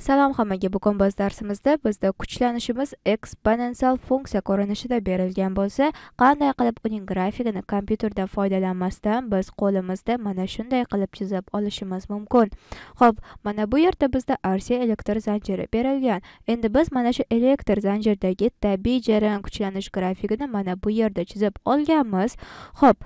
Salom hammaga bugun biz darsimizda bizda kuchlanishimiz eksponensial funksiya ko'rinishida berilgan bo'lsa, qanday qilib uning grafigini kompyuterda foydalanmasdan biz qo'limizda mana shunday qilib chizib olishimiz mumkin. Xo'p, mana bu yerda bizda RC elektr zanjiri berilgan. Endi biz mana shu elektr zanjirdagi tabiiy jarayon kuchlanish grafigini mana bu yerda chizib olganmiz. Xo'p,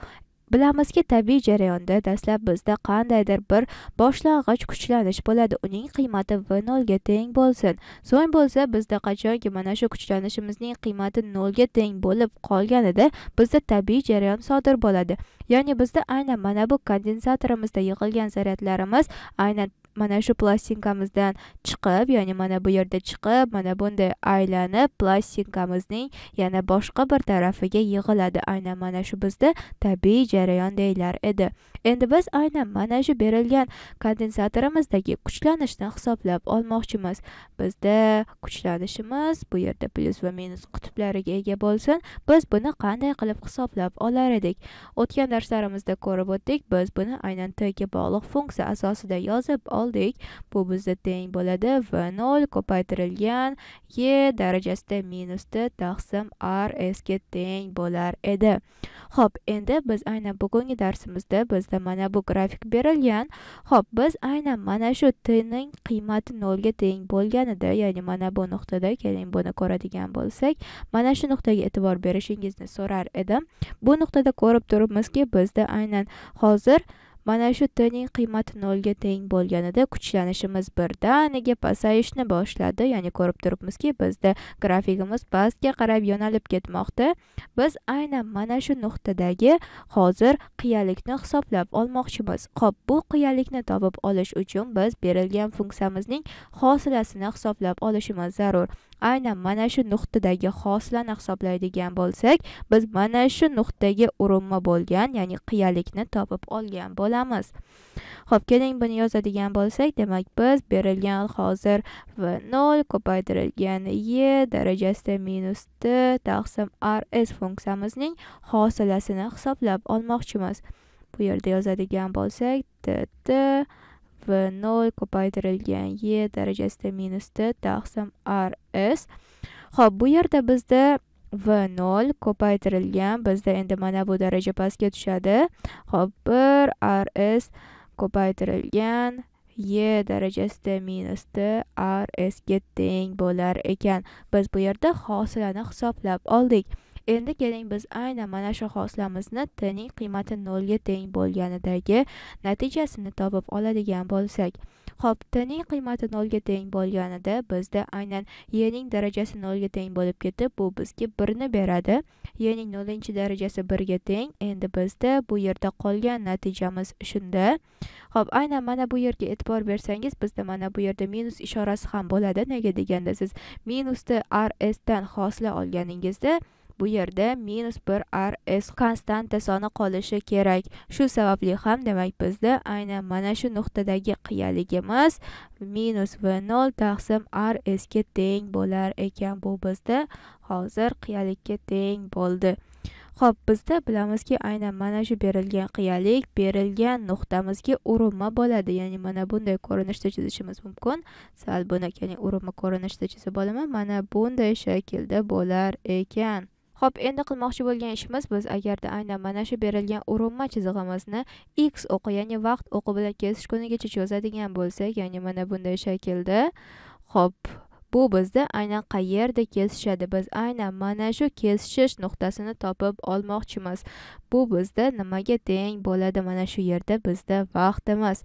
Bilamizki, tabiiy jarayonda dastlab bizda qandaydir bir boshlang'ich kuchlanish bo'ladi. Uning qiymati v ga teng bo'lsin. So'ng bo'lsa, bizda qachonki mana shu kuchlanishimizning qiymati 0 ga teng bo'lib qolganida bizda tabiiy jarayon sodir bo'ladi. Ya'ni bizda aynan mana bu kondensatorimizda yig'ilgan zaryadlarimiz aynan mana shu plastinkamizdan chiqib ya'ni mana bu yerda chiqib mana bunday aylanib plastinkamizning yana boshqa bir tarafiga yig'iladi aynan mana shu bizda tabiiy jarayon deyilar edi endi biz aynan mana shu berilgan kondensatorimizdagi kuchlanishni hisoblab olmoqchimiz bizda kuchlanishimiz bu yerda plus va minus qutblariga ega bo'lsin biz buni qanday qilib hisoblab olar edik o'tgan darslarimizda ko'rib o'tdik biz buni aynan t ga bog'liq funksiya asosida yozib oldik bu bizda teng bo'ladi v 0 ko'paytirilgan e darajasida minus t taqsim r s ga teng bo'lar edi Xo'p, endi biz aynan bugungi darsimizda biz haqida mana bu grafik berilgan ho'p biz aynan mana shu tning qiymati nolga teng bo'lganida ya'ni mana bu nuqtada keling buni ko'radigan bo'lsak mana shu nuqtaga e'tibor berishingizni so'rar edim bu nuqtada ko'rib turibmizki bizda aynan hozir mana shu tning qiymati nolga teng bo'lganida kuchlanishimiz birdaniga pasayishni boshladi ya'ni ko'rib turibmizki bizda grafigimiz pastga qarab yo'nalib ketmoqda biz aynan mana shu nuqtadagi hozir qiyalikni hisoblab olmoqchimiz Xo'p, bu qiyalikni topib olish uchun biz berilgan funksiyamizning hosilasini hisoblab olishimiz zarur aynan mana shu nuqtadagi hosilani hisoblaydigan bo'lsak biz mana shu nuqtaga urinma bo'lgan ya'ni qiyalikni topib olgan bo'lamiz olamiz ho'p keling buni yozadigan bo'lsak demak biz berilgan hozir v 0 ko'paytirilgan y darajasida minus t taqsim rs funksiyamizning hosilasini hisoblab olmoqchimiz bu yerda yozadigan bo'lsak t t v 0 ko'paytirilgan y darajasida minus t taqsim rs ho'p bu yerda bizda v 0 ko'paytirilgan bizda endi mana bu daraja pastga tushadi hop 1 rs ko'paytirilgan y darajasida minusda ga teng bo'lar ekan biz bu yerda hosilani hisoblab oldik endi keling biz aynan mana shu hosilamizni t ning qiymati 0 ga teng bo'lganidagi natijasini topib oladigan bo'lsak Xo'p, T ning qiymati 0 ga teng bo'lganida bizda aynan Y ning darajasi 0 ga teng bo'lib ketib, bu bizga 1 ni beradi. Y ning 0 darajasi 1 ga teng. Endi bizda bu yerda qolgan natijamiz shunda. Xo'p, aynan mana bu yerga e'tibor bersangiz, bizda mana bu yerda minus ishorasi ham bo'ladi. Nega deganda siz minusni RS dan hosila olganingizda bu yerda minus bir r s konstanta soni qolishi kerak shu sababli ham demak bizda aynan mana shu nuqtadagi qiyaligimiz minus v nol taqsim r s ga teng bo'lar ekan bu bizda hozir qiyalikka teng bo'ldi Xo'p, bizda bilamizki, aynan mana shu berilgan qiyalik berilgan nuqtamizga urinma bo'ladi. Ya'ni mana bunday ko'rinishda chizishimiz mumkin. Sal buni, ya'ni urinma ko'rinishda chizib olaman. Mana bunday shaklda bo'lar ekan. Xo'p, endi qilmoqchi bo'lgan ishimiz biz agarda aynan mana shu berilgan urinma chizig'imizni x o'qi, ya'ni vaqt o'qi bilan kesish kunigacha cho'zadigan bo'lsak, ya'ni mana bunday shaklda, xo'p, bu bizda aynan qayerda kesishadi biz aynan mana shu kesishish nuqtasini topib olmoqchimiz bu bizda nimaga teng bo'ladi mana shu yerda bizda vaqt emas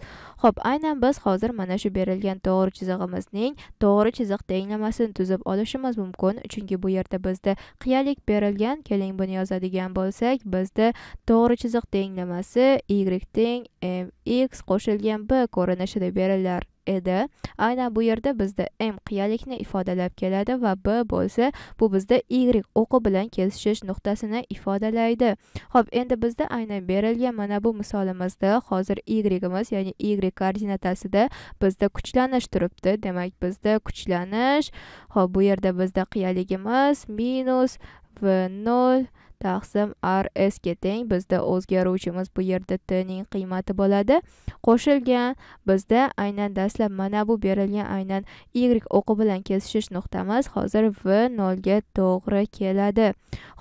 ho'p aynan biz hozir mana shu berilgan to'g'ri chizig'imizning to'g'ri chiziq tenglamasini tuzib olishimiz mumkin chunki bu yerda bizda qiyalik berilgan keling buni yozadigan bo'lsak bizda to'g'ri chiziq tenglamasi y teng mx qo'shilgan b ko'rinishida berilar edi aynan bu yerda bizda m qiyalikni ifodalab keladi va b bo'lsa bu bizda y o'qi bilan kesishish nuqtasini ifodalaydi Xo'p, endi bizda aynan berilgan mana bu misolimizda hozir yimiz ya'ni y koordinatasida bizda kuchlanish turibdi demak bizda kuchlanish xo'p, bu yerda bizda qiyaligimiz minus v 0 taqsim r s ga teng bizda o'zgaruvchimiz bu yerda t ning qiymati bo'ladi qo'shilgan bizda aynan dastlab mana bu berilgan aynan y o'qi bilan kesishish nuqtamiz hozir v nolga to'g'ri keladi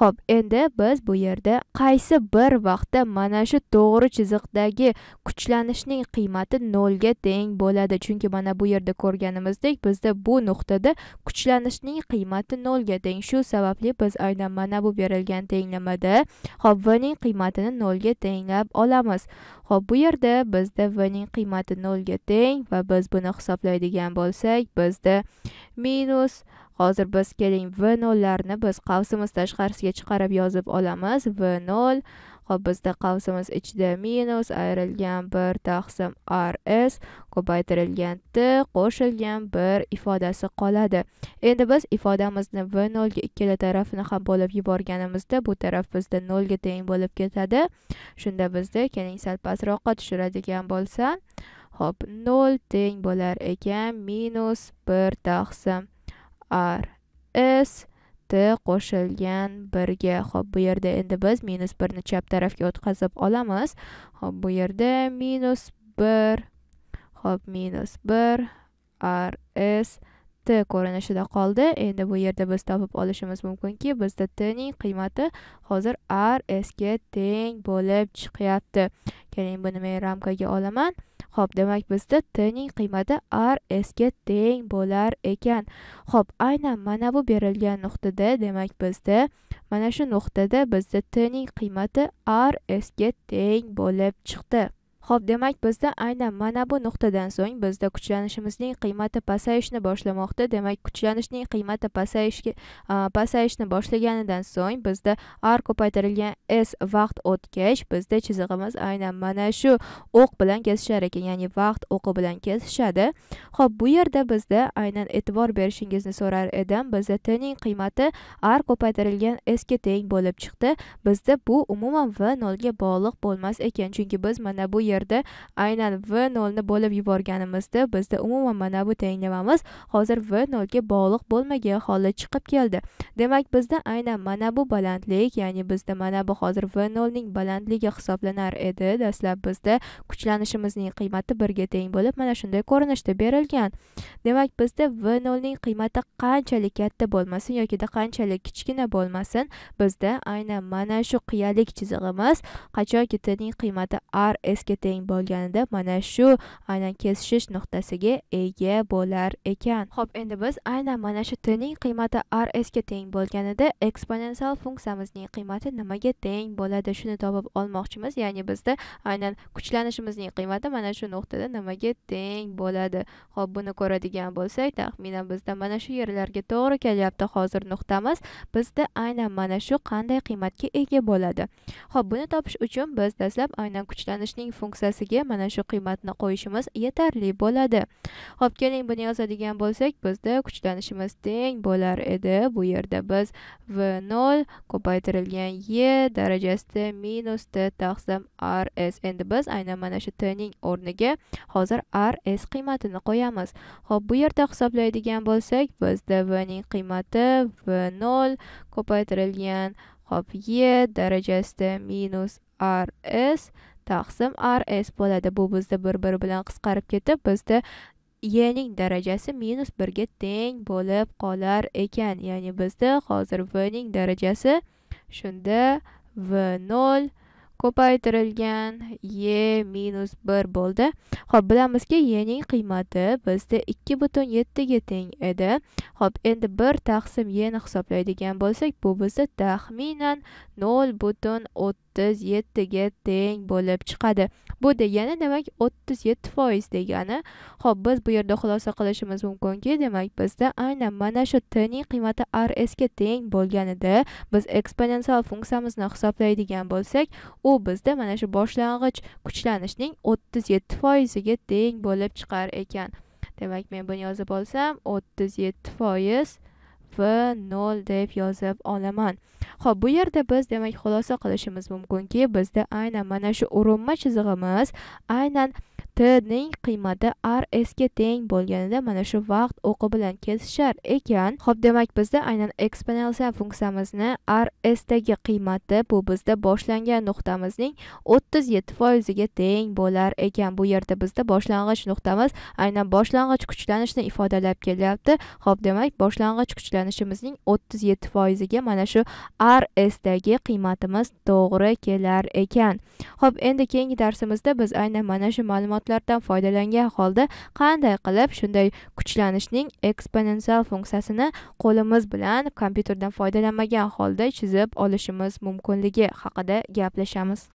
ho'p endi biz bu yerda qaysi bir vaqtda mana shu to'g'ri chiziqdagi kuchlanishning qiymati nolga teng bo'ladi chunki mana bu yerda ko'rganimizdek bizda bu nuqtada kuchlanishning qiymati nolga teng shu sababli biz aynan mana bu berilgan teng tenglamada hop v ning qiymatini 0 ga tenglab olamiz. Xo'p, bu yerda bizda v ning qiymati 0 ga teng va biz buni hisoblaydigan bo'lsak, bizda minus hozir biz keling v nollarni biz qavsimiz tashqarisiga chiqarib yozib olamiz. v 0 bizda qavsimiz ichida minus ayrilgan bir taqsim rs ko'paytirilgan t qo'shilgan bir ifodasi qoladi endi biz ifodamizni v 0 ga ikkala tarafini ham bo'lib yuborganimizda bu taraf bizda 0 ga teng bo'lib ketadi shunda bizda keling sal pastroqqa tushiradigan bo'lsam Hop, 0 teng bo'lar ekan minus 1 taqsim rs t qo'shilgan birga hop bu yerda endi biz minus birni chap tarafga o'tkazib olamiz hop bu yerda minus bir hop minus bir r s t ko'rinishida qoldi endi bu yerda biz topib olishimiz mumkinki bizda t ning qiymati hozir r s ga teng bo'lib chiqyapti keling buni men ramkaga olaman Xo'p, demak bizda t ning qiymati r s ga teng bo'lar ekan. Xo'p, aynan mana bu berilgan nuqtada, demak bizda mana shu nuqtada bizda t ning qiymati r s ga teng bo'lib chiqdi. Xo'p, demak bizda aynan mana bu nuqtadan so'ng bizda kuchlanishimizning qiymati pasayishni boshlamoqda. Demak, kuchlanishning qiymati pasayishga pasayishni boshlaganidan so'ng bizda r ko'paytirilgan s vaqt o'tgach, bizda chizig'imiz aynan mana shu o'q bilan kesishar ekan, ya'ni vaqt o'qi bilan kesishadi. Xo'p, bu yerda bizda aynan e'tibor berishingizni so'rar edim. Bizda t ning qiymati r ko'paytirilgan s ga teng bo'lib chiqdi. Bizda bu umuman v 0 ga bog'liq bo'lmas ekan, chunki biz mana bu yer yerda aynan v nolni bo'lib yuborganimizda bizda umuman mana bu tenglamamiz hozir v nolga bog'liq bo'lmagan holda chiqib keldi demak bizda aynan mana bu balandlik ya'ni bizda mana bu hozir v nolning balandligi hisoblanar edi dastlab bizda kuchlanishimizning qiymati birga teng bo'lib mana shunday ko'rinishda berilgan demak bizda v nolning qiymati qanchalik katta bo'lmasin yokida qanchalik kichkina bo'lmasin bizda aynan mana shu qiyalik chizig'imiz qachonki tning qiymati r s ga teng bo'lganida mana shu aynan kesishish nuqtasiga ega bo'lar ekan Xo'p, endi biz aynan mana shu t ning qiymati rs ga teng bo'lganida eksponensial funksiyamizning qiymati nimaga teng bo'ladi shuni topib olmoqchimiz ya'ni bizda aynan kuchlanishimizning qiymati mana shu nuqtada nimaga teng bo'ladi Xo'p, buni ko'radigan bo'lsak taxminan bizda mana shu yerlarga to'g'ri kelyapti hozir nuqtamiz bizda aynan mana shu qanday qiymatga ega bo'ladi Xo'p, buni topish uchun biz dastlab aynan kuchlanishning funksiyasi bo'ksasiga mana shu qiymatni qo'yishimiz yetarli bo'ladi ho'p keling buni yozadigan bo'lsak bizda kuchlanishimiz teng bo'lar edi bu yerda biz v 0 ko'paytirilgan e darajasida minus t taqsim rs endi biz aynan mana shu tning o'rniga hozir rs qiymatini qo'yamiz ho'p bu yerda hisoblaydigan bo'lsak bizda v ning qiymati v 0 ko'paytirilgan hop e darajasida minus rs taqsim rs bo'ladi bu bizda bir biri bilan qisqarib ketib bizda y ning darajasi minus birga teng bo'lib qolar ekan ya'ni bizda hozir v ning darajasi shunda v 0 ko'paytirilgan y minus bir bo'ldi ho'p bilamizki y ning qiymati bizda ikki butun yettiga teng edi ho'p endi bir taqsim y ni hisoblaydigan bo'lsak bu bizda taxminan nol butun o'ttiz yettiga teng bo'lib chiqadi bu degani demak o'ttiz yetti foiz degani ho'p biz bu yerda xulosa qilishimiz mumkinki demak bizda aynan mana shu t ning qiymati r s ga teng bo'lganida biz eksponensial funksiyamizni hisoblaydigan bo'lsak u bizda mana shu boshlang'ich kuchlanishning 37 foiziga teng bo'lib chiqar ekan demak men buni yozib olsam 37 foiz v 0 deb yozib olaman ho'p bu yerda biz demak xulosa qilishimiz mumkinki bizda aynan mana shu urinma chizig'imiz aynan t ning qiymati r s ga teng bo'lganida mana shu vaqt o'qi bilan kesishar ekan xo'p demak bizda aynan eksponensial funksiyamizni r s dagi qiymati bu bizda boshlangan nuqtamizning 37 foiziga teng bo'lar ekan bu yerda bizda boshlang'ich nuqtamiz aynan boshlang'ich kuchlanishni ifodalab kelyapti xo'p demak boshlang'ich kuchlanishimizning 37 foiziga mana shu r s dagi qiymatimiz to'g'ri kelar ekan xo'p endi keyingi darsimizda biz aynan mana shu ma'lumot kuchlardan foydalangan holda qanday qilib shunday kuchlanishning eksponensial funksiyasini qo'limiz bilan kompyuterdan foydalanmagan holda chizib olishimiz mumkinligi haqida gaplashamiz